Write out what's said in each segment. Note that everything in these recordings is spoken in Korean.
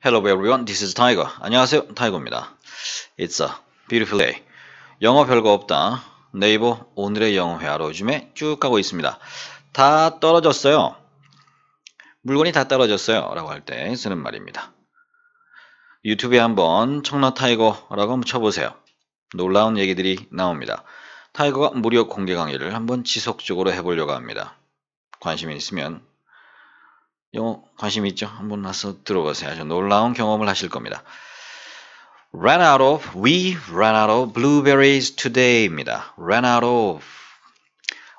Hello everyone, this is Tiger. 안녕하세요, 타이거입니다. It's a beautiful day. 영어 별거 없다. 네이버 오늘의 영어 회화로 요즘에 쭉 가고 있습니다. 다 떨어졌어요. 물건이 다 떨어졌어요. 라고 할 때 쓰는 말입니다. 유튜브에 한번 청라 타이거라고 쳐보세요. 놀라운 얘기들이 나옵니다. 타이거가 무료 공개 강의를 한번 지속적으로 해보려고 합니다. 관심이 있으면 영어 관심 있죠? 한번 와서 들어보세요. 아주 놀라운 경험을 하실 겁니다. ran out of, we ran out of blueberries today입니다. ran out of,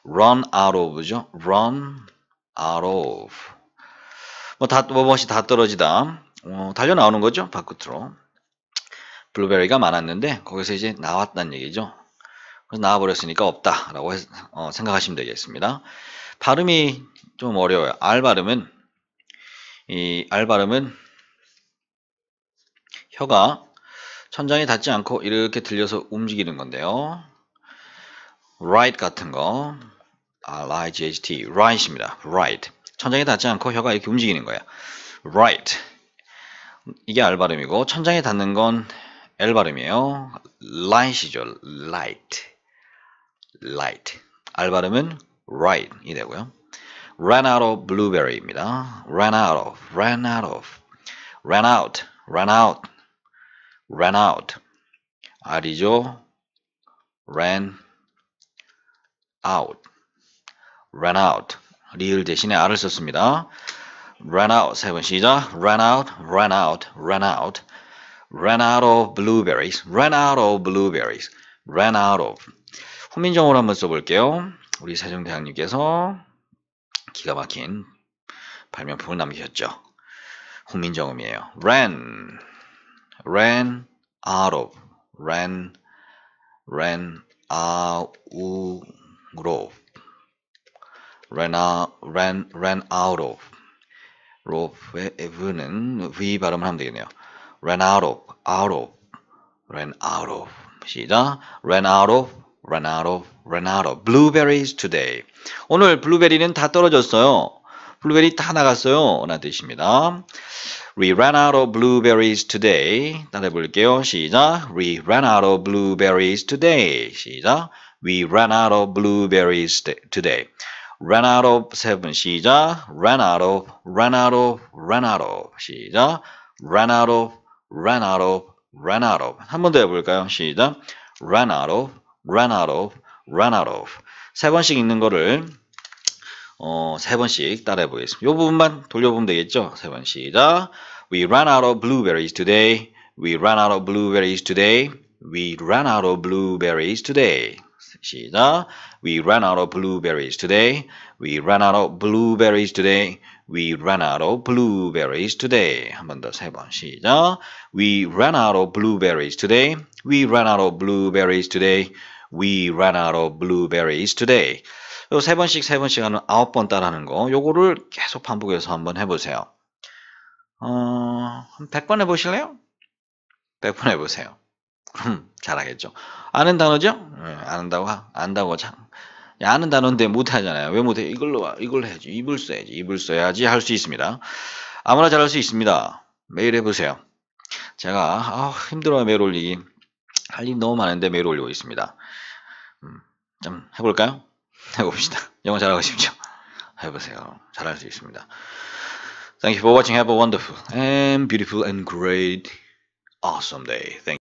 run out of죠? run out of. 뭐, 다, 뭐, 뭐, 이다 떨어지다. 어, 달려 나오는 거죠? 바깥으로. 블루베리가 많았는데, 거기서 이제 나왔다는 얘기죠. 그래서 나와버렸으니까 없다라고 해, 어, 생각하시면 되겠습니다. 발음이 좀 어려워요. R 발음은 이알 발음은 혀가 천장에 닿지 않고 이렇게 들려서 움직이는 건데요. right 같은 거 아, R-I-G-H-T right입니다. right 천장에 닿지 않고 혀가 이렇게 움직이는 거야. right 이게 알 발음이고 천장에 닿는 건 L 발음이에요. light이죠. light light R 발음은 right이 되고요. ran out of blueberry입니다. ran out of, ran out of, ran out, ran out, ran out. r 리죠 ran out, ran out. 리을 대신에 R을 썼습니다. ran out 세 번 시작. ran out, ran out, ran out, ran out of blueberries, ran out of blueberries, ran out of. 훈민정어로 한번 써볼게요. 우리 세종대왕님께서 기가 막힌 발명품을 남기셨죠. 훈민정음이에요. ran, ran out of, ran, ran out of, ran out, ran, ran out of. 로브의 V는 V 발음을 하면 되겠네요. ran out of, out of, ran out of. 시작. ran out of run out of, run out of blueberries today. 오늘 블루베리는 다 떨어졌어요. 블루베리 다 나갔어요. 라는 뜻입니다. We ran out of blueberries today. 따라해 볼게요. 시작. We ran out of blueberries today. 시작. We ran out of blueberries today. ran out of seven 시작 ran out of ran out of ran out of 시작 ran out of ran out of ran out of 한번 더 해볼까요 시작 ran out of run out of, run out of 세 번씩 읽는 거를 어, 세 번씩 따라해 보겠습니다. 이 부분만 돌려보면 되겠죠? 세번 시작. We ran out of blueberries today. We ran out of blueberries today. We ran out of blueberries today. 시작. We ran out of blueberries today. We ran out of blueberries today. We ran out of blueberries today. 한번더세번 시작. We ran out of blueberries today. We ran out of blueberries today. We ran out of blueberries today. 요세 번씩 세 번씩 하는 아홉 번 따라하는 거 요거를 계속 반복해서 한번 해보세요. 어, 한 100번 해보실래요? 100번 해보세요. 그럼 음, 잘하겠죠. 아는 단어죠? 네, 아는다고, 안다고 참. 예, 아는 단어인데 못하잖아요. 왜 못해? 이걸로, 이걸 해야지. 입을 써야지. 입을 써야지. 할 수 있습니다. 아무나 잘할 수 있습니다. 매일 해보세요. 제가, 아, 힘들어요. 매일 올리기. 할 일이 너무 많은데 매일 올리고 있습니다. 음, 좀 해볼까요? 해봅시다. 영어 잘하고 싶죠? 해보세요. 잘할 수 있습니다. Thank you for watching. Have a wonderful and beautiful and great awesome day. Thank